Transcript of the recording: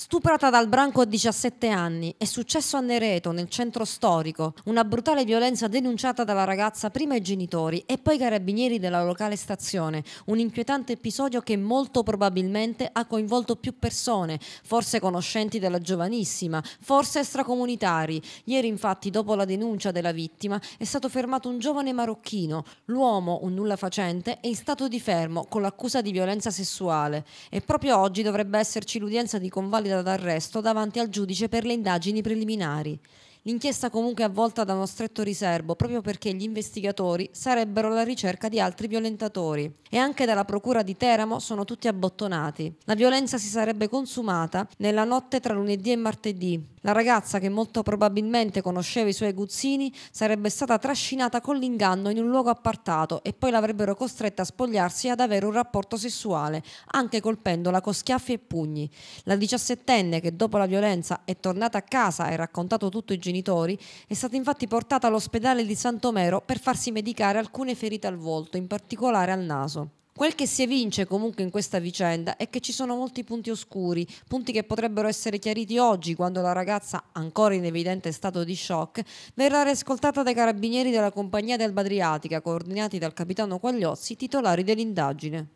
Stuprata dal branco a 17 anni, è successo a Nereto, nel centro storico, una brutale violenza denunciata dalla ragazza prima ai genitori e poi ai carabinieri della locale stazione, un inquietante episodio che molto probabilmente ha coinvolto più persone, forse conoscenti della giovanissima, forse extracomunitari. Ieri infatti, dopo la denuncia della vittima, è stato fermato un giovane marocchino, l'uomo, un nulla facente, è in stato di fermo con l'accusa di violenza sessuale e proprio oggi dovrebbe esserci l'udienza di convalida d'arresto davanti al giudice per le indagini preliminari L'inchiesta comunque è avvolta da uno stretto riservo proprio perché gli investigatori sarebbero alla ricerca di altri violentatori e anche dalla procura di Teramo sono tutti abbottonati. La violenza si sarebbe consumata nella notte tra lunedì e martedì. La ragazza che molto probabilmente conosceva i suoi guzzini sarebbe stata trascinata con l'inganno in un luogo appartato e poi l'avrebbero costretta a spogliarsi e ad avere un rapporto sessuale, anche colpendola con schiaffi e pugni. La diciassettenne che dopo la violenza è tornata a casa e ha raccontato tutto ai genitori genitori, è stata infatti portata all'ospedale di Santomero per farsi medicare alcune ferite al volto, in particolare al naso. Quel che si evince comunque in questa vicenda è che ci sono molti punti oscuri, punti che potrebbero essere chiariti oggi quando la ragazza, ancora in evidente stato di shock, verrà riascoltata dai carabinieri della compagnia del Badriatica, coordinati dal capitano Quagliozzi, titolari dell'indagine.